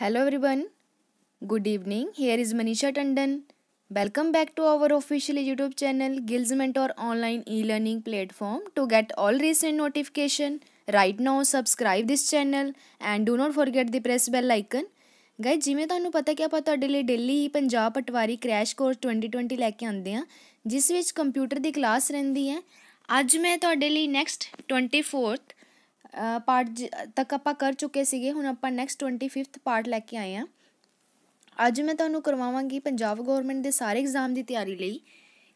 Hello everyone good evening here is Manisha Tandon welcome back to our official YouTube channel Gills Mentor online e-learning platform. To get all recent notification, right now subscribe this channel and do not forget the press bell icon. Guys ਜਿਵੇਂ ਤੁਹਾਨੂੰ ਪਤਾ ਕਿ ਆਪਾਂ ਤੁਹਾਡੇ ਲਈ ਦਿੱਲੀ ਹੀ Punjab patwari crash course 2020 ਲੈ ਕੇ ਆਉਂਦੇ ਆ ਜਿਸ ਵਿੱਚ ਕੰਪਿਊਟਰ ਦੀ ਕਲਾਸ ਰਹਿੰਦੀ ਹੈ ਅੱਜ ਮੈਂ ਤੁਹਾਡੇ ਲਈ ਨੈਕਸਟ 24th ਪਾਰਟ ਤੱਕ ਆਪਾਂ ਕਰ ਚੁੱਕੇ ਸੀਗੇ ਹੁਣ ਆਪਾਂ ਨੈਕਸਟ 25th ਪਾਰਟ ਲੈ ਕੇ ਆਏ ਆ ਅੱਜ ਮੈਂ ਤੁਹਾਨੂੰ ਕਰਵਾਵਾਂਗੀ ਪੰਜਾਬ ਗਵਰਨਮੈਂਟ ਦੇ ਸਾਰੇ ਐਗਜ਼ਾਮ ਦੀ ਤਿਆਰੀ ਲਈ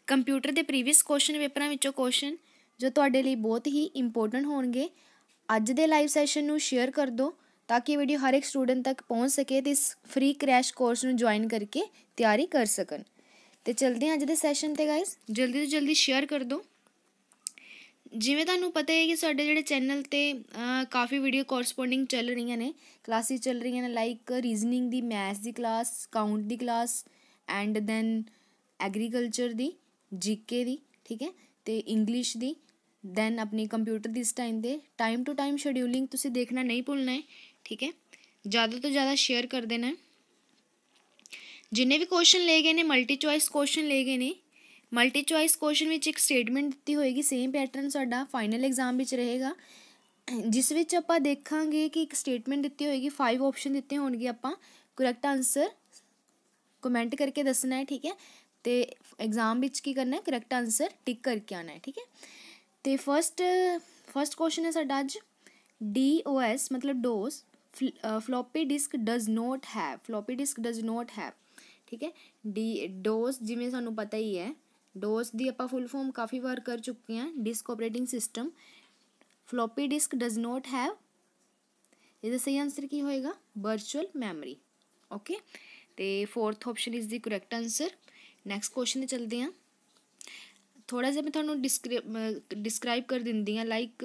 ਕੰਪਿਊਟਰ ਦੇ ਪ੍ਰੀਵੀਅਸ ਕੁਐਸਚਨ ਪੇਪਰਾਂ ਵਿੱਚੋਂ ਕੁਐਸਚਨ ਜੋ ਤੁਹਾਡੇ ਲਈ ਬਹੁਤ ਹੀ ਇੰਪੋਰਟੈਂਟ ਹੋਣਗੇ ਅੱਜ ਦੇ ਲਾਈਵ ਸੈਸ਼ਨ ਨੂੰ ਸ਼ੇਅਰ ਕਰ ਦਿਓ ਤਾਂ ਕਿ ਵੀਡੀਓ ਹਰ ਇੱਕ ਸਟੂਡੈਂਟ ਤੱਕ ਪਹੁੰਚ ਸਕੇ ਤੇ ਇਸ ਫ੍ਰੀ ਕ੍ਰੈਸ਼ ਕੋਰਸ ਨੂੰ ਜੁਆਇਨ ਕਰਕੇ ਤਿਆਰੀ ਕਰ ਸਕਣ ਤੇ ਚਲਦੇ ਹਾਂ ਅੱਜ ਦੇ ਸੈਸ਼ਨ ਤੇ ਗਾਇਸ ਜਲਦੀ ਤੋਂ ਜਲਦੀ ਸ਼ੇਅਰ ਕਰ ਦਿਓ ਜਿਵੇਂ ਤੁਹਾਨੂੰ ਪਤਾ ਹੈ ਕਿ ਸਾਡੇ ਜਿਹੜੇ ਚੈਨਲ ਤੇ ਕਾਫੀ ਵੀਡੀਓ ਕੋਰਸਪੋਂਡਿੰਗ ਚੱਲ ਰਹੀਆਂ ਨੇ ਕਲਾਸਿਸ ਚੱਲ ਰਹੀਆਂ ਨੇ ਲਾਈਕ ਰੀਜ਼ਨਿੰਗ ਦੀ ਮੈਥ ਦੀ ਕਲਾਸ ਕਾਊਂਟ ਦੀ ਕਲਾਸ ਐਂਡ ਦੈਨ ਐਗਰੀਕਲਚਰ ਦੀ ਜੀਕੇ ਦੀ ਠੀਕ ਹੈ ਤੇ ਇੰਗਲਿਸ਼ ਦੀ ਦੈਨ ਆਪਣੀ ਕੰਪਿਊਟਰ ਦੀ ਇਸ ਟਾਈਮ ਦੇ ਟਾਈਮ ਟੂ ਟਾਈਮ ਸ਼ਡਿਊਲਿੰਗ ਤੁਸੀਂ ਦੇਖਣਾ ਨਹੀਂ ਭੁੱਲਣਾ ਹੈ ਠੀਕ ਹੈ ਜ਼ਿਆਦਾ ਤੋਂ ਜ਼ਿਆਦਾ ਸ਼ੇਅਰ ਕਰ ਦੇਣਾ ਜਿੰਨੇ ਵੀ ਕੁਐਸਚਨ ਲਏ ਗਏ ਨੇ ਮਲਟੀ ਚੁਆਇਸ ਕੁਐਸਚਨ ਲਏ ਗਏ ਨੇ मल्टी चॉइस क्वेश्चन एक स्टेटमेंट दिखती होएगी सेम पैटर्न साढ़ा फाइनल एग्जाम रहेगा जिस आप देखा कि एक स्टेटमेंट दिखती होएगी फाइव ऑप्शन दिते हो करैक्ट आंसर कमेंट करके दसना है ठीक है तो एग्जाम की करना है करैक्ट आंसर टिक करके आना है ठीक है तो फस्ट फस्ट क्वेश्चन है साड़ा अज डी ओ एस मतलब डोस फ्ल floppy disk does not have floppy disk does not have ठीक है डी डोस जिमें सू पता ही है ਡੋਸ ਦੀ ਆਪਾਂ ਫੁੱਲ ਫਾਰਮ ਕਾਫੀ ਵਾਰ ਕਰ ਚੁੱਕੇ ਹਾਂ disk operating system floppy disk does not have ਇਹਦਾ ਸਹੀ ਆਨਸਰ ਕੀ ਹੋਏਗਾ ਵਰਚੁਅਲ ਮੈਮਰੀ ਓਕੇ ਤੇ fourth option is the correct answer next question ਤੇ ਚੱਲਦੇ ਹਾਂ ਥੋੜਾ ਜਿਹਾ ਮੈਂ ਤੁਹਾਨੂੰ ਡਿਸਕ੍ਰਾਈਬ ਕਰ ਦਿੰਦੀ ਹਾਂ ਲਾਈਕ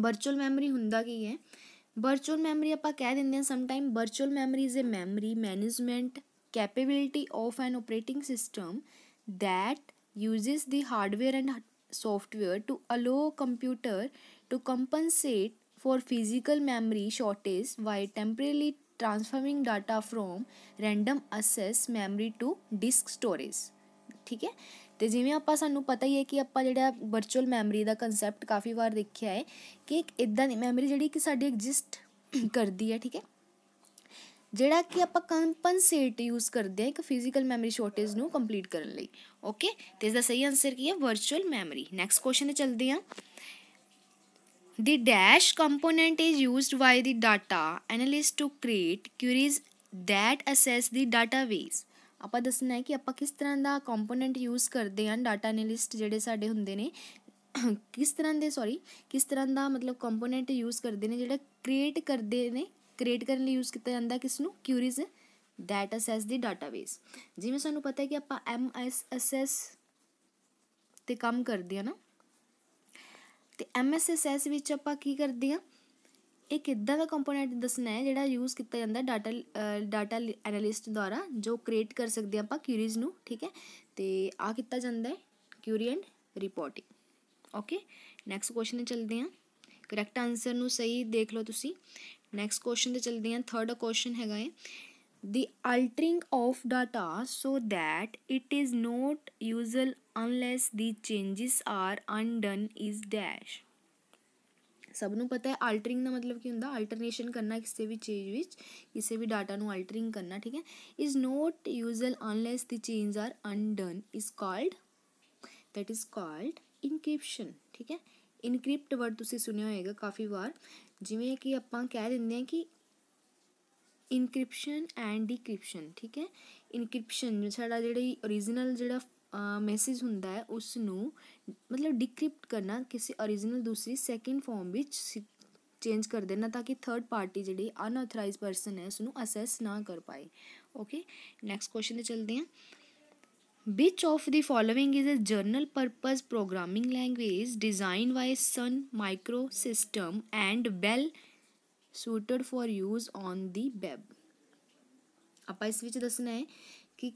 ਵਰਚੁਅਲ ਮੈਮਰੀ ਹੁੰਦਾ ਕੀ ਹੈ ਵਰਚੁਅਲ ਮੈਮਰੀ ਆਪਾਂ ਕਹਿ ਦਿੰਦੇ ਹਾਂ some time virtual memory is a memory management capability of an operating system that uses the hardware and software to allow computer to compensate for physical memory shortage while temporarily transferring data from random access memory to disk storage ਠੀਕ ਹੈ ਤੇ ਜਿਵੇਂ ਆਪਾਂ ਸਾਨੂੰ ਪਤਾ ਹੀ ਹੈ ਕਿ ਆਪਾਂ ਜਿਹੜਾ ਵਰਚੁਅਲ ਮੈਮਰੀ ਦਾ ਕਨਸੈਪਟ ਕਾਫੀ ਵਾਰ ਦੇਖਿਆ ਹੈ ਕਿ ਇੱਕ ਇਦਾਂ ਦੀ ਮੈਮਰੀ ਜਿਹੜੀ ਕਿ ਸਾਡੀ ਐਗਜ਼ਿਸਟ ਕਰਦੀ ਹੈ ਠੀਕ ਹੈ ਜਿਹੜਾ ਕਿ ਆਪਾਂ ਕੰਪਨਸੇਟ ਯੂਜ਼ ਕਰਦੇ ਆ ਇੱਕ ਫਿਜ਼ੀਕਲ ਮੈਮਰੀ ਸ਼ਾਰਟੇਜ ਨੂੰ ਕੰਪਲੀਟ ਕਰਨ ਲਈ ਓਕੇ ਤੇ ਇਸ ਦਾ ਸਹੀ ਆਨਸਰ ਕੀ ਹੈ ਵਰਚੁਅਲ ਮੈਮਰੀ ਨੈਕਸਟ ਕੁਐਸਚਨ ਤੇ ਚਲਦੇ ਆ the dash component is used by the data analyst to create queries that access the database. ਆਪਾਂ ਦੱਸਣਾ ਹੈ ਕਿ ਆਪਾਂ ਕਿਸ ਤਰ੍ਹਾਂ ਦਾ ਕੰਪੋਨੈਂਟ ਯੂਜ਼ ਕਰਦੇ ਹਾਂ ਡਾਟਾ ਐਨਾਲਿਸਟ ਜਿਹੜੇ ਸਾਡੇ ਹੁੰਦੇ ਨੇ ਕਿਸ ਤਰ੍ਹਾਂ ਦੇ ਸੌਰੀ ਕਿਸ ਤਰ੍ਹਾਂ ਦਾ ਮਤਲਬ ਕੰਪੋਨੈਂਟ ਯੂਜ਼ ਕਰਦੇ ਨੇ ਜਿਹੜਾ ਕ੍ਰੀਏਟ ਕਰਦੇ ਨੇ ਕ੍ਰੀਏਟ ਕਰਨ ਲਈ ਯੂਜ਼ ਕੀਤਾ ਜਾਂਦਾ ਕਿਸ ਨੂੰ queries that access the database ਜਿਵੇਂ ਸਾਨੂੰ ਪਤਾ ਹੈ ਕਿ ਆਪਾਂ ਐਮ ਐਸ ਅਸੈਸ ਤੇ ਕੰਮ ਕਰਦੇ ਆ ਨਾ ਤੇ ਐਮ ਐਸ ਅਸੈਸ ਵਿੱਚ ਆਪਾਂ ਕੀ ਕਰਦੇ ਆ ਇਹ ਕਿੱਦਾਂ ਦਾ ਕੰਪੋਨੈਂਟ ਦੱਸਣਾ ਹੈ ਜਿਹੜਾ ਯੂਜ਼ ਕੀਤਾ ਜਾਂਦਾ ਡਾਟਾ ਡਾਟਾ ਐਨਾਲਿਸਟ ਦੁਆਰਾ ਜੋ ਕ੍ਰੀਏਟ ਕਰ ਸਕਦੇ ਆਪਾਂ ਕਿਊਰੀਜ਼ ਨੂੰ ਠੀਕ ਹੈ ਤੇ ਆ ਕੀਤਾ ਜਾਂਦਾ ਹੈ query and reporting okay next question ਚੱਲਦੇ ਆ ਕਰੈਕਟ ਆਨਸਰ ਨੂੰ ਸਹੀ ਦੇਖ ਲਓ ਤੁਸੀਂ ਨੈਕਸਟ ਕੁਐਸਚਨ ਤੇ ਚਲਦੇ ਹਾਂ ਥਰਡ ਕੁਐਸਚਨ ਹੈਗਾ ਹੈ the altering of data so that it is not useful unless the changes are undone is dash ਸਭ ਨੂੰ ਪਤਾ ਹੈ ਅਲਟਰਿੰਗ ਦਾ ਮਤਲਬ ਕੀ ਹੁੰਦਾ ਅਲਟਰਨੇਸ਼ਨ ਕਰਨਾ ਕਿਸੇ ਵੀ ਚੀਜ਼ ਵਿੱਚ ਕਿਸੇ ਵੀ ਡਾਟਾ ਨੂੰ ਅਲਟਰਿੰਗ ਕਰਨਾ ਠੀਕ ਹੈ is not useful unless the change are undone is called that is called encryption ਠੀਕ ਹੈ ਇਨਕ੍ਰਿਪਟ ਵਰਡ ਤੁਸੀਂ ਸੁਣਿਆ ਹੋਵੇਗਾ ਕਾਫੀ ਵਾਰ ਜਿਵੇਂ ਕਿ ਆਪਾਂ ਕਹਿ ਦਿੰਦੇ ਹਾਂ ਕਿ ਇਨਕ੍ਰਿਪਸ਼ਨ ਐਂਡ ਡੀਕ੍ਰਿਪਸ਼ਨ ਠੀਕ ਹੈ ਇਨਕ੍ਰਿਪਸ਼ਨ ਸਾਡਾ ਜਿਹੜਾ origignal ਜਿਹੜਾ ਮੈਸੇਜ ਹੁੰਦਾ ਹੈ ਉਸ ਨੂੰ ਮਤਲਬ ਡੀਕ੍ਰਿਪਟ ਕਰਨਾ ਕਿਸੇ origignal ਦੂਸਰੀ ਸੈਕਿੰਡ ਫਾਰਮ ਵਿੱਚ ਚੇਂਜ ਕਰ ਦੇਣਾ ਤਾਂ ਕਿ ਥਰਡ ਪਾਰਟੀ ਜਿਹੜੀ ਅਨਆਥੋਰਾਈਜ਼ਡ ਪਰਸਨ ਹੈ ਉਸ ਨੂੰ ਅਸੈਸ ਨਾ ਕਰ ਪਾਏ ਓਕੇ ਨੈਕਸਟ ਕੁਐਸਚਨ ਤੇ ਚਲਦੇ ਹਾਂ Which of the following is a general purpose programming language designed by Sun Microsystem and Bell suited for use on the web? ਆਪਾਂ ਇਸ ਵਿੱਚ ਦੱਸਣਾ ਹੈ ਕਿ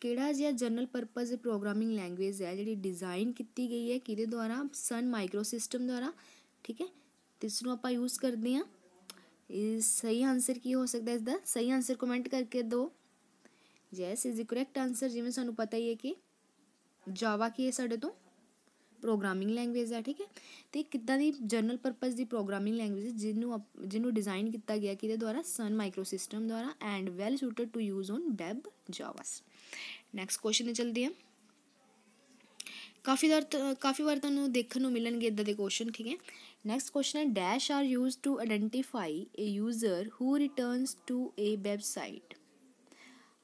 ਕਿਹੜਾ ਜਿਹਾ ਜਨਰਲ ਪਰਪਸ ਪ੍ਰੋਗਰਾਮਿੰਗ ਲੈਂਗੁਏਜ ਹੈ ਜਿਹੜੀ ਡਿਜ਼ਾਈਨ ਕੀਤੀ ਗਈ ਹੈ ਕਿਹਦੇ ਦੁਆਰਾ ਸਨ ਮਾਈਕਰੋਸਿਸਟਮ ਦੁਆਰਾ ਠੀਕ ਹੈ ਤੇ ਇਸ ਨੂੰ ਆਪਾਂ ਯੂਜ਼ ਕਰਦੇ ਹਾਂ ਇਹ ਸਹੀ ਆਨਸਰ ਕੀ ਹੋ ਸਕਦਾ ਇਸ ਦਾ ਸਹੀ ਆਨਸਰ ਕਮੈਂਟ ਕਰਕੇ ਦਿਓ yes is the correct answer ਜਿਵੇਂ ਸਾਨੂੰ ਪਤਾ ਹੀ ਹੈ ਕਿ ਜਾਵਾ ਕੀ ਹੈ ਸਾਡੇ ਤੋਂ ਪ੍ਰੋਗਰਾਮਿੰਗ ਲੈਂਗੁਏਜ ਹੈ ਠੀਕ ਹੈ ਤੇ ਕਿੱਦਾਂ ਦੀ ਜਨਰਲ ਪਰਪਸ ਦੀ ਪ੍ਰੋਗਰਾਮਿੰਗ ਲੈਂਗੁਏਜ ਜਿਹਨੂੰ ਜਿਹਨੂੰ ਡਿਜ਼ਾਈਨ ਕੀਤਾ ਗਿਆ ਕਿਹਦੇ ਦੁਆਰਾ ਸਨ ਮਾਈਕਰੋਸਿਸਟਮ ਦੁਆਰਾ and well suited to use on web Java's next question ਤੇ ਚਲਦੇ ਹਾਂ ਕਾਫੀ ਵਾਰ ਕਾਫੀ ਵਾਰ ਤੁਹਾਨੂੰ ਦੇਖਣ ਨੂੰ ਮਿਲਣਗੇ ਇਦਾਂ ਦੇ ਕੁਐਸਚਨ ਠੀਕ ਹੈ ਨੈਕਸਟ ਕੁਐਸਚਨ ਹੈ dash are used to identify a user who returns to a website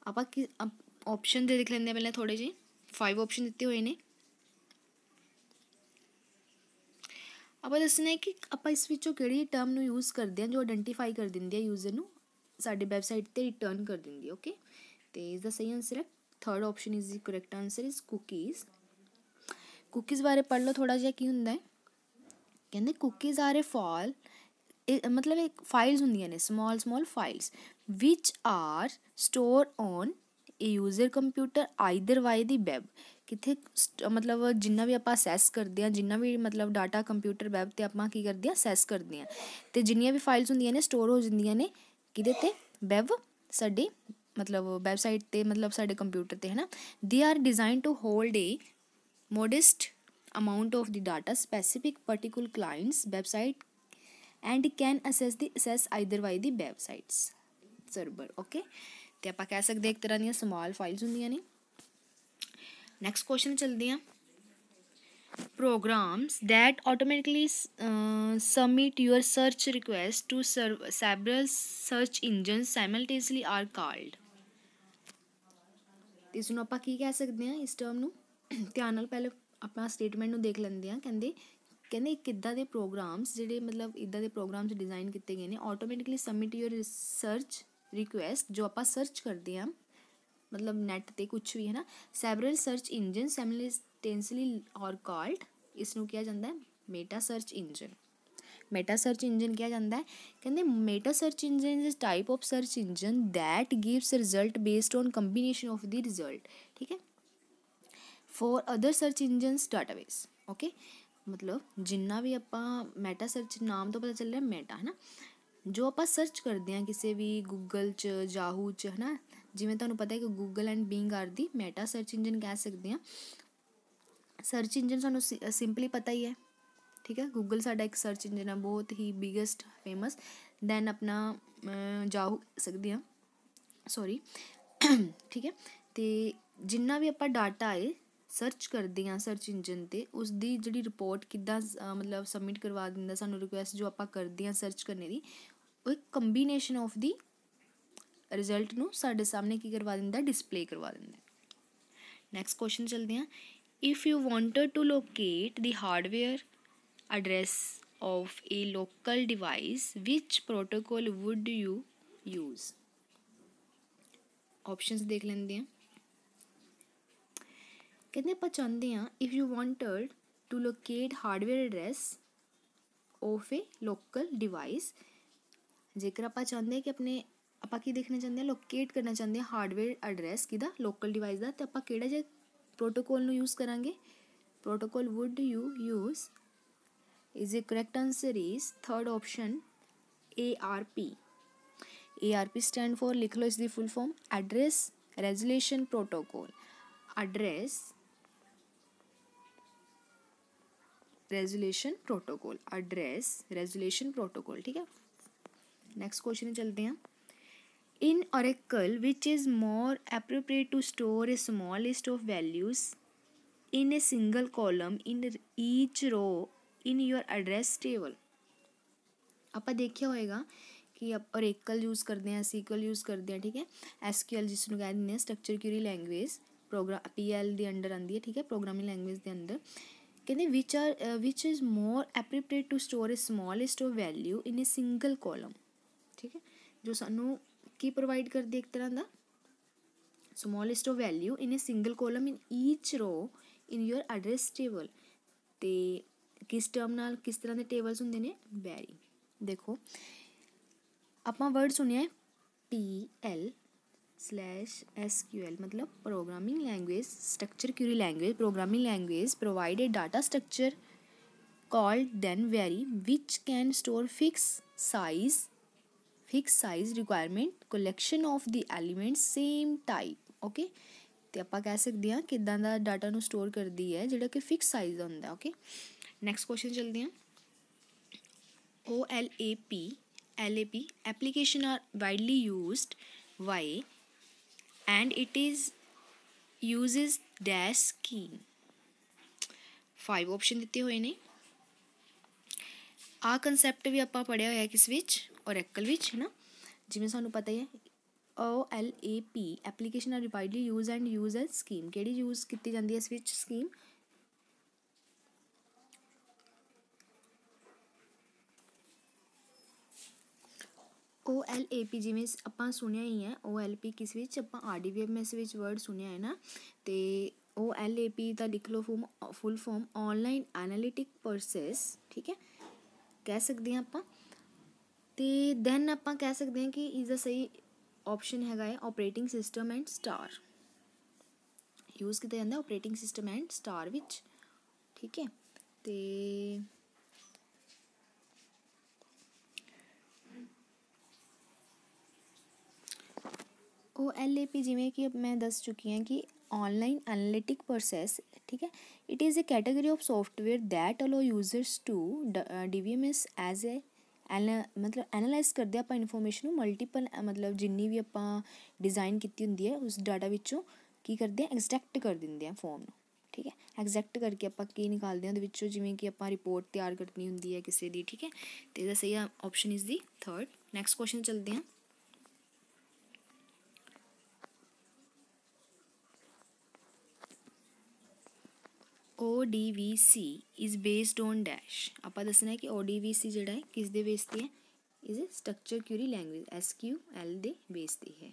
ਆਪਾਂ ਕਿ ਆਪਸ਼ਨ ਦੇ ਦੇਖ ਲੈਂਦੇ ਆ ਪਹਿਲਾਂ ਥੋੜੇ ਜੀ ਫਾਈਵ ਆਪਸ਼ਨ ਦਿੱਤੇ ਹੋਏ ਨੇ ਆਪਾਂ ਦੱਸਣੇ ਕਿ ਆਪਾਂ ਇਸ ਵਿੱਚੋਂ ਕਿਹੜੀ ਟਰਮ ਨੂੰ ਯੂਜ਼ ਕਰਦੇ ਆ ਜੋ ਆਇਡੈਂਟੀਫਾਈ ਕਰ ਦਿੰਦੀ ਹੈ ਯੂਜ਼ਰ ਨੂੰ ਸਾਡੀ ਵੈਬਸਾਈਟ ਤੇ ਰਿਟਰਨ ਕਰ ਦਿੰਦੀ ਹੈ ਓਕੇ ਤੇ ਇਸ ਦਾ ਸਹੀ ਆਨਸਰ ਹੈ third option is the correct answer is cookies cookies ਬਾਰੇ ਪੜ੍ਹ ਲਓ ਥੋੜਾ ਜਿਹਾ ਕੀ ਹੁੰਦਾ ਹੈ ਕਹਿੰਦੇ ਕੁਕੀਜ਼ ਆਰ ਅ ਫਾਲ ਮਤਲਬ ਇੱਕ ਫਾਈਲਸ ਹੁੰਦੀਆਂ ਨੇ small small files which are stored on a user computer either by the web ਕਿੱਥੇ ਮਤਲਬ ਜਿੰਨਾ ਵੀ ਆਪਾਂ ਸੈਸ ਕਰਦੇ ਆ ਜਿੰਨਾ ਵੀ ਮਤਲਬ ਡਾਟਾ ਕੰਪਿਊਟਰ ਵੈਬ ਤੇ ਆਪਾਂ ਕੀ ਕਰਦੇ ਆ ਸੈਸ ਕਰਦੇ ਆ ਤੇ ਜਿੰਨੀਆਂ ਵੀ ਫਾਈਲਸ ਹੁੰਦੀਆਂ ਨੇ ਸਟੋਰ ਹੋ ਜਾਂਦੀਆਂ ਨੇ ਕਿਹਦੇ ਤੇ ਵੈਬ ਸਾਡੇ ਮਤਲਬ ਵੈਬਸਾਈਟ ਤੇ ਮਤਲਬ ਸਾਡੇ ਕੰਪਿਊਟਰ ਤੇ ਹੈਨਾ they are designed to hold a modest amount of the data specific particular clients website and can access the access either by the websites server okay ਤੇ ਆਪਾਂ ਕਹਿ ਸਕਦੇ ਇੱਕ ਤਰ੍ਹਾਂ ਦੀਆਂ ਸਮਾਲ ਫਾਈਲਸ ਹੁੰਦੀਆਂ ਨੇ ਨੈਕਸਟ ਕੁਐਸਚਨ ਚਲਦੇ ਆ programs that automatically uh, submit your search request to search several search engines simultaneously are called ਇਸ ਨੂੰ ਆਪਾਂ ਕੀ ਕਹਿ ਸਕਦੇ ਆ ਇਸ ਟਰਮ ਨੂੰ ਧਿਆਨ ਨਾਲ ਪਹਿਲੇ ਆਪਣਾ ਸਟੇਟਮੈਂਟ ਨੂੰ ਦੇਖ ਲੈਂਦੇ ਆ ਕਹਿੰਦੇ ਕਹਿੰਦੇ ਕਿੱਦਾਂ ਦੇ ਪ੍ਰੋਗਰਾਮਸ ਜਿਹੜੇ ਮਤਲਬ ਇਦਾਂ ਦੇ ਪ੍ਰੋਗਰਾਮਸ ਡਿਜ਼ਾਈਨ ਕੀਤੇ ਗਏ ਨੇ automatically submit your search request जो आप सर्च करते हैं मतलब नैट पर कुछ भी है ना सैबरल सर्च इंजन ਸੈਮਲਟੇਨਸਲੀ और कॉल्ड ਇਸ ਨੂੰ जाता है meta search engine meta search engine किया जाता है कहते meta search engine is type of search engine that gives result based on combination of the result ठीक है for other search engine database okay मतलब जिन्ना भी आप मेटा सर्च नाम तो पता चल रहा है मेटा है ना ਜੋ ਆਪਾਂ ਸਰਚ ਕਰਦੇ ਹਾਂ ਕਿਸੇ ਵੀ ਗੂਗਲ 'ਚ ਜਾਹੂ 'ਚ ਹਨਾ ਜਿਵੇਂ ਤੁਹਾਨੂੰ ਪਤਾ ਹੈ ਕਿ Google and Bing are the meta search engine ਕਹਿ ਸਕਦੇ ਹਾਂ ਸਰਚ ਇੰਜਨ ਸਾਨੂੰ ਸਿੰਪਲੀ ਪਤਾ ਹੀ ਹੈ ਠੀਕ ਹੈ ਗੂਗਲ ਸਾਡਾ ਇੱਕ ਸਰਚ ਇੰਜਨ ਹੈ ਬਹੁਤ ਹੀ ਬਿਗੇਸਟ ਫੇਮਸ ਦੈਨ ਆਪਣਾ ਜਾਹੂ ਸਕਦੇ ਹਾਂ ਸੌਰੀ ਠੀਕ ਹੈ ਤੇ ਜਿੰਨਾ ਵੀ ਆਪਾਂ ਡਾਟਾ ਹੈ ਸਰਚ ਕਰਦੇ ਆ ਸਰਚ ਇੰਜਨ ਤੇ ਉਸ ਦੀ ਜਿਹੜੀ ਰਿਪੋਰਟ ਕਿੱਦਾਂ ਮਤਲਬ ਸਬਮਿਟ ਕਰਵਾ ਦਿੰਦਾ ਸਾਨੂੰ ਰਿਕੁਐਸਟ ਜੋ ਆਪਾਂ ਕਰਦੇ ਆ ਸਰਚ ਕਰਨੇ ਦੀ ਉਹ ਇੱਕ ਕੰਬੀਨੇਸ਼ਨ ਆਫ ਦੀ ਰਿਜ਼ਲਟ ਨੂੰ ਸਾਡੇ ਸਾਹਮਣੇ ਕੀ ਕਰਵਾ ਦਿੰਦਾ ਡਿਸਪਲੇ ਕਰਵਾ ਦਿੰਦਾ ਨੈਕਸਟ ਕੁਐਸਚਨ ਚਲਦੇ ਹਾਂ if you wanted to locate the hardware address of a local device which protocol would you use options ਦੇਖ ਲੈਂਦੇ ਆ ਕਹਿੰਦੇ ਆਪਾਂ ਚਾਹੁੰਦੇ ਆ if you wanted to locate hardware address of a local device जेकर आप चाहते हैं कि अपने आप देखना चाहते हैं लोकेट करना चाहते हैं हार्डवेयर एड्रैस कि लोकल डिवाइस का तो आप कि प्रोटोकॉल में यूज़ करा protocol would you use is a correct answer is third option A R P A R P stand for लिख लो इस full form address resolution protocol address resolution protocol address resolution protocol ठीक है next question चलते हैं in Oracle which is more appropriate to store a small list of values in a single column in each row in your address table आप देखिया होएगा कि आप और एकल यूज़ करते हैं सीकल यूज़ करते हैं ठीक है एस क्यू एल जिसनों कह दें structure query language program P L के अंडर आँदी है ठीक है प्रोग्रामिंग लैंग्वेज के अंडर कहते which are which is more appropriate to store a smallest of value in a single column ਠੀਕ ਹੈ ਜੋ ਸਾਨੂੰ ਕੀ ਪ੍ਰੋਵਾਈਡ ਕਰਦੀ ਇੱਕ ਤਰ੍ਹਾਂ ਦਾ smallest of value in a single column in each row in your address table ਤੇ ਕਿਸ ਟਰਮ ਨਾਲ ਕਿਸ ਤਰ੍ਹਾਂ ਦੇ ਟੇਬਲਸ ਹੁੰਦੇ ਨੇ ਵੈਰੀ ਦੇਖੋ ਆਪਾਂ ਵਰਡ ਸੁਣਿਆ P L slash S Q L ਮਤਲਬ programming language structure query language programming language provide a data structure varray which can store fix size thick size requirement collection of the elements same type okay ਤੇ ਆਪਾਂ ਕਹਿ ਸਕਦੇ ਹਾਂ ਕਿਦਾਂ ਦਾ data ਨੂੰ store ਕਰਦੀ ਹੈ ਜਿਹੜਾ ਕਿ ਫਿਕਸ ਸਾਈਜ਼ ਹੁੰਦਾ ਓਕੇ ਨੈਕਸਟ ਕੁਐਸਚਨ ਚਲਦੇ ਹਾਂ O L A P L A P application are widely used why and it is uses dash ਕੀ ਫਾਈਵ ਆਪਸ਼ਨ ਦਿੱਤੇ ਹੋਏ ਨੇ ਆ ਕਨਸੈਪਟ ਵੀ ਆਪਾਂ ਪੜਿਆ ਹੋਇਆ ਕਿਸ ਵਿੱਚ ਔਰੇਕਲ ਵਿੱਚ ਹੈ ਨਾ ਜਿਵੇਂ ਸਾਨੂੰ ਪਤਾ ਹੈ O L A P application are widely use and uses scheme ਕਿਹੜੀ ਯੂਜ਼ ਕੀਤੀ ਜਾਂਦੀ ਹੈ ਇਸ ਵਿੱਚ ਸਕੀਮ ਓ ਐਲ ਏ ਪੀ ਜਿਵੇਂ ਆਪਾਂ ਸੁਣਿਆ ਹੀ ਹੈ ਓ ਐਲ ਪੀ ਕਿਸ ਵਿੱਚ ਆਪਾਂ R D B M S ਵਿੱਚ ਵਰਡ ਸੁਣਿਆ ਹੈ ਨਾ ਤੇ ਓ ਐਲ ਏ ਪੀ ਦਾ ਲਿਖ ਲਓ form full form online analytic process ਠੀਕ ਹੈ ਕਹਿ ਸਕਦੇ ਆਪਾਂ तो दैन आप कह सकते हैं कि इसका सही ऑप्शन हैगा है operating system and star use किया जाता operating system and star which ठीक है तो ओ एल ए पी जिमें कि मैं दस चुकी हूँ कि ऑनलाइन एनालिटिक प्रोसैस ठीक है it is a category of software that allow users to D V M S as a ਐਨਾ ਮਤਲਬ ਐਨਾਲਾਈਜ਼ ਕਰਦੇ ਆਪਾਂ ਇਨਫੋਰਮੇਸ਼ਨ ਨੂੰ ਮਲਟੀਪਲ ਮਤਲਬ ਜਿੰਨੀ ਵੀ ਆਪਾਂ ਡਿਜ਼ਾਈਨ ਕੀਤੀ ਹੁੰਦੀ ਹੈ ਉਸ ਡਾਟਾ ਵਿੱਚੋਂ ਕੀ ਕਰਦੇ ਆ ਐਗਜ਼ੈਕਟ ਕਰ ਦਿੰਦੇ ਆ ਫਾਰਮ ਨੂੰ ਠੀਕ ਹੈ ਐਗਜ਼ੈਕਟ ਕਰਕੇ ਆਪਾਂ ਕੀ ਨਿਕਾਲਦੇ ਆ ਉਹਦੇ ਵਿੱਚੋਂ ਜਿਵੇਂ ਕਿ ਆਪਾਂ ਰਿਪੋਰਟ ਤਿਆਰ ਕਰਨੀ ਹੁੰਦੀ ਹੈ ਕਿਸੇ ਦੀ ਠੀਕ ਹੈ ਤੇ ਇਹਦਾ ਸਹੀ option is the third next question ਚਲਦੇ ਆ ODVC is based on dash ਆਪਾਂ ਦੱਸਣਾ ਹੈ ਕਿ ODVC ਜਿਹੜਾ ਹੈ ਕਿਸ ਦੇ ਬੇਸ ਤੇ ਹੈ is a structure query language SQL ਦੇ ਬੇਸ ਤੇ ਹੈ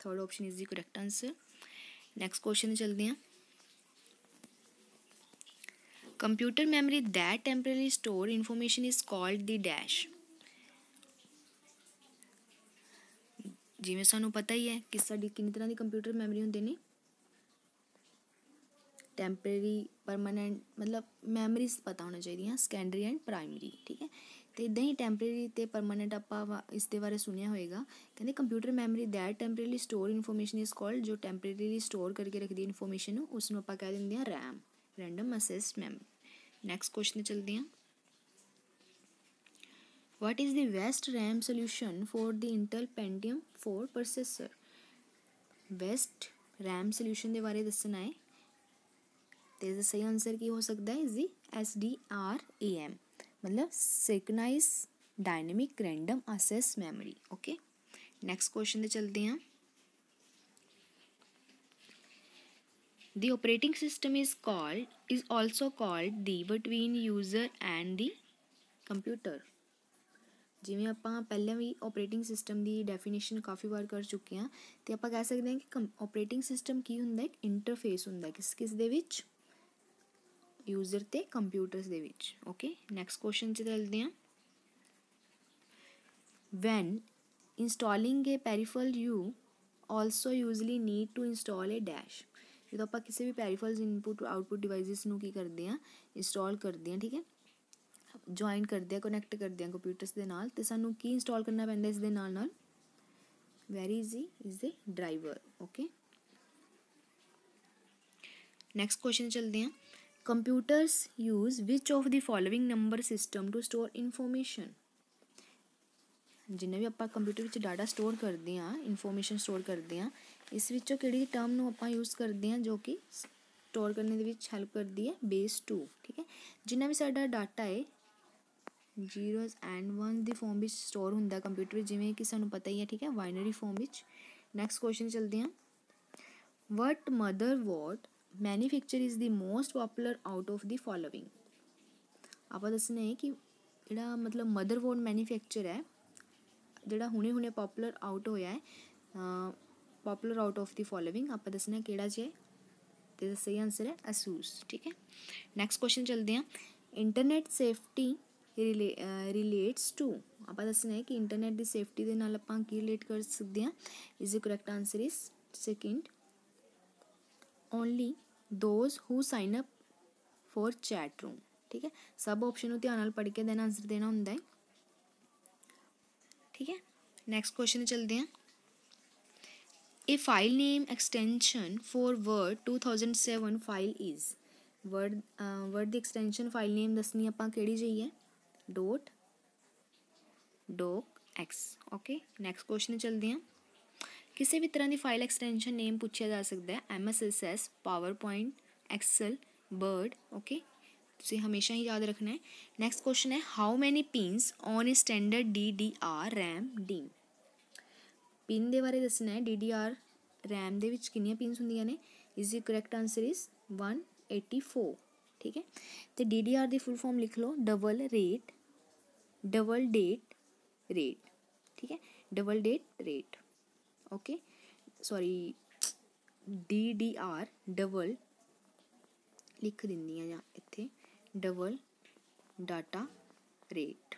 third option is the correct answer next question ਚਲਦੇ ਹਾਂ ਕੰਪਿਊਟਰ ਮੈਮਰੀ that temporarily store information is called the dash ਜਿਵੇਂ ਸਾਨੂੰ ਪਤਾ ਹੀ ਹੈ ਕਿ ਸਾਡੀ ਕਿੰਨੀ ਤਰ੍ਹਾਂ ਦੀ ਕੰਪਿਊਟਰ ਮੈਮਰੀ ਹੁੰਦੇ ਨੇ ਟੈਂਪਰੇਰੀ ਪਰਮਨੈਂਟ ਮਤਲਬ ਮੈਮਰੀਜ਼ ਪਤਾ ਹੋਣਾ ਚਾਹੀਦੀਆਂ ਸੈਕੰਡਰੀ ਐਂਡ ਪ੍ਰਾਇਮਰੀ ਠੀਕ ਹੈ ਤੇ ਇਦਾਂ ਹੀ ਟੈਂਪਰੇਰੀ ਤੇ ਪਰਮਨੈਂਟ ਆਪਾਂ ਇਸ ਦੇ ਬਾਰੇ ਸੁਣਿਆ ਹੋਵੇਗਾ ਕਹਿੰਦੇ computer memory that temporarily store information is called ਜੋ ਟੈਂਪਰੇਰੀਲੀ ਸਟੋਰ ਕਰਕੇ ਰੱਖਦੀ ਇਨਫੋਰਮੇਸ਼ਨ ਨੂੰ ਉਸ ਨੂੰ ਆਪਾਂ ਕਹਿ ਦਿੰਦੇ ਆ RAM random accessed memory next question ਚਲਦੇ ਹਾਂ what is the best ram solution for the intel pentium 4 processor best ram solution ਦੇ ਬਾਰੇ ਦੱਸਣਾ ਹੈ तो इसका सही आंसर की हो सकता है जी S D R A M मतलब synchronous dynamic random access memory okay next question चलते हैं the operating system is called is also called the between user and the computer जिमें आप पहले भी ऑपरेटिंग सिस्टम की डेफिनेशन काफ़ी बार कर चुके हैं तो आप कह सकते हैं कि कम ऑपरेटिंग सिस्टम की होंगे एक इंटरफेस होंगे किस किस ਯੂਜ਼ਰ ਤੇ ਕੰਪਿਊਟਰਸ ਦੇ ਵਿੱਚ ਓਕੇ ਨੈਕਸਟ ਕੁਐਸਚਨ 'ਚ ਚਲਦੇ ਹਾਂ when installing a peripheral you also usually need to install a dash ਜਦੋਂ ਆਪਾਂ ਕਿਸੇ ਵੀ ਪੈਰੀਫਲਸ ਇਨਪੁਟ ਆਊਟਪੁਟ ਡਿਵਾਈਸਸ ਨੂੰ ਕੀ ਕਰਦੇ ਆ ਇੰਸਟਾਲ ਕਰਦੇ ਆ ਠੀਕ ਹੈ ਜੁਆਇਨ ਕਰਦੇ ਆ ਕਨੈਕਟ ਕਰਦੇ ਆ ਕੰਪਿਊਟਰਸ ਦੇ ਨਾਲ ਤੇ ਸਾਨੂੰ ਕੀ ਇੰਸਟਾਲ ਕਰਨਾ ਪੈਂਦਾ ਇਸ ਦੇ ਨਾਲ ਨਾਲ very easy is the driver okay next question ਚਲਦੇ ਆ Computers use which of the following number system to store information? ਜਿੰਨੇ ਵੀ ਆਪਾਂ ਕੰਪਿਊਟਰ ਵਿੱਚ ਡਾਟਾ ਸਟੋਰ ਕਰਦੇ ਆ ਇਨਫੋਰਮੇਸ਼ਨ ਸਟੋਰ ਕਰਦੇ ਆ ਇਸ ਵਿੱਚੋਂ ਕਿਹੜੀ ਟਰਮ ਨੂੰ ਆਪਾਂ ਯੂਜ਼ ਕਰਦੇ ਆ ਜੋ ਕਿ ਸਟੋਰ ਕਰਨ ਦੇ ਵਿੱਚ ਹੈਲਪ ਕਰਦੀ ਹੈ ਬੇਸ 2 ਠੀਕ ਹੈ ਜਿੰਨਾ ਵੀ ਸਾਡਾ ਡਾਟਾ ਹੈ ਜ਼ੀਰੋਜ਼ ਐਂਡ 1 ਦੀ ਫਾਰਮ ਵਿੱਚ ਸਟੋਰ ਹੁੰਦਾ ਕੰਪਿਊਟਰ ਵਿੱਚ ਜਿਵੇਂ ਕਿ ਸਾਨੂੰ ਪਤਾ ਹੀ ਹੈ ਠੀਕ ਹੈ ਬਾਈਨਰੀ ਫਾਰਮ ਵਿੱਚ ਨੈਕਸਟ ਕੁਐਸਚਨ ਚਲਦੇ ਹਾਂ what mother what manufacture is the most popular out of the following ਆਪਾਂ ਦੱਸਣਾ ਹੈ ਕਿ ਜਿਹੜਾ ਮਤਲਬ ਮਦਰਬੋਰਡ ਮੈਨੂਫੈਕਚਰ ਹੈ ਜਿਹੜਾ ਹੁਣੇ ਹੁਣੇ ਪਪੂਲਰ ਆਊਟ ਹੋਇਆ ਹੈ popular out of the following ਆਪਾਂ ਦੱਸਣਾ ਕਿਹੜਾ ਜੇ ਤੇ ਦਾ ਸਹੀ ਆਨਸਰ ਹੈ ਅਸੂਸ ਠੀਕ ਹੈ ਨੈਕਸਟ ਕੁਐਸਚਨ ਚਲਦੇ ਹਾਂ ਇੰਟਰਨੈਟ ਸੇਫਟੀ ਰਿਲੇਟਸ ਟੂ ਆਪਾਂ ਦੱਸਣਾ ਹੈ ਕਿ ਇੰਟਰਨੈਟ ਦੀ ਸੇਫਟੀ ਦੇ ਨਾਲ ਆਪਾਂ ਕੀ ਰਿਲੇਟ ਕਰ ਸਕਦੇ ਹਾਂ ਇਸ ਦਾ correct answer is second only those who sign up for chat room ਠੀਕ ਹੈ ਸਭ ਆਪਸ਼ਨ ਨੂੰ ਧਿਆਨ ਨਾਲ ਪੜ੍ਹ ਕੇ ਦੇਨ ਆਨਸਰ ਦੇਣਾ ਹੁੰਦਾ ਹੈ ਠੀਕ ਹੈ ਨੈਕਸਟ ਕੁਐਸਚਨ ਚਲਦੇ ਹਾਂ A file name extension for Word 2007 file is Word uh, Word the extension file name ਦੱਸਣੀ ਆਪਾਂ ਕਿਹੜੀ ਜਈ ਹੈ .docx ਓਕੇ ਨੈਕਸਟ ਕੁਐਸਚਨ ਚਲਦੇ ਹਾਂ ਕਿਸੇ ਵੀ ਤਰ੍ਹਾਂ ਦੀ ਫਾਈਲ ਐਕਸਟੈਂਸ਼ਨ ਨੇਮ ਪੁੱਛਿਆ ਜਾ ਸਕਦਾ ਹੈ MSSS PowerPoint Excel Word okay ਤੁਸੀਂ ਹਮੇਸ਼ਾ ਹੀ ਯਾਦ ਰੱਖਣਾ ਹੈ ਨੈਕਸਟ ਕੁਐਸਚਨ ਹੈ how many pins on a standard DDR RAM DIMM pin ਦੇ ਬਾਰੇ ਦੱਸਣਾ ਹੈ DDR RAM ਦੇ ਵਿੱਚ ਕਿੰਨੀਆਂ ਪਿੰਸ ਹੁੰਦੀਆਂ ਨੇ ਇਸ ਦੀ ਕਰੈਕਟ ਆਨਸਰ ਇਜ਼ 184 ਠੀਕ ਹੈ ਤੇ DDR ਦੀ ਫੁੱਲ ਫਾਰਮ ਲਿਖ ਲਓ double rate double data rate ਠੀਕ ਹੈ double data rate okay sorry DDR double ਲਿਖ ਦਿੰਦੀ ਆ ਜਾਂ ਇੱਥੇ ਡਬਲ ਡਾਟਾ ਰੇਟ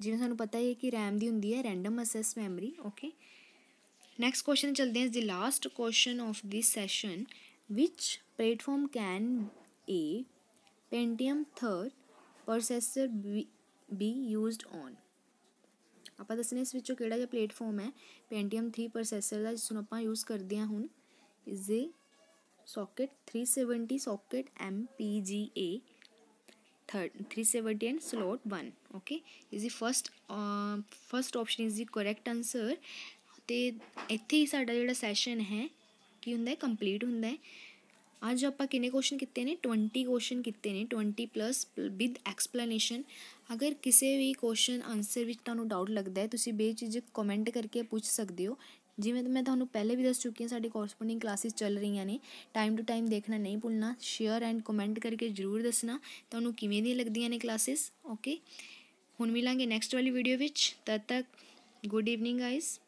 ਜਿਵੇਂ ਸਾਨੂੰ ਪਤਾ ਹੈ ਕਿ RAM ਦੀ ਹੁੰਦੀ ਹੈ random access memory okay next question ਚਲਦੇ ਹਾਂ the last question of this session which platform can a pentium 3 processor be, be used on आप दसने इस विचों कि प्लेटफॉर्म है पेंटीएम थ्री प्रोसैसर का जिसनों आप यूज़ करते हैं हूँ इस socket three seventy socket M P G A third three seventy and slot one okay इस first first option is the correct answer तो इतें ही साढ़ा जोड़ा सैशन है कि होंगे कंप्लीट होंगे ਅੱਜ ਆਪਾਂ ਕਿੰਨੇ ਕੁਐਸਚਨ ਕੀਤੇ ਨੇ 20 ਕੁਐਸਚਨ ਕੀਤੇ ਨੇ 20 ਪਲੱਸ ਵਿਦ ਐਕਸਪਲੇਨੇਸ਼ਨ ਅਗਰ ਕਿਸੇ ਵੀ ਕੁਐਸਚਨ ਆਨਸਰ ਵਿੱਚ ਤੁਹਾਨੂੰ ਡਾਊਟ ਲੱਗਦਾ ਹੈ ਤੁਸੀਂ ਬੇਝਿਜਕ ਕਮੈਂਟ ਕਰਕੇ ਪੁੱਛ ਸਕਦੇ ਹੋ ਜਿਵੇਂ ਮੈਂ ਤੁਹਾਨੂੰ ਪਹਿਲੇ ਵੀ ਦੱਸ ਚੁੱਕੀ ਹਾਂ ਸਾਡੀ ਕੋਰਸਪੋਂਡਿੰਗ ਕਲਾਸਿਸ ਚੱਲ ਰਹੀਆਂ ਨੇ ਟਾਈਮ ਟੂ ਟਾਈਮ ਦੇਖਣਾ ਨਹੀਂ ਭੁੱਲਣਾ ਸ਼ੇਅਰ ਐਂਡ ਕਮੈਂਟ ਕਰਕੇ ਜਰੂਰ ਦੱਸਣਾ ਤੁਹਾਨੂੰ ਕਿਵੇਂ ਦੀ ਲੱਗਦੀਆਂ ਨੇ ਕਲਾਸਿਸ ਓਕੇ ਹੁਣ ਮਿਲਾਂਗੇ ਨੈਕਸਟ ਵਾਲੀ ਵੀਡੀਓ ਵਿੱਚ ਤਦ ਤੱਕ ਗੁੱਡ ਈਵਨਿੰਗ ਗਾਇਸ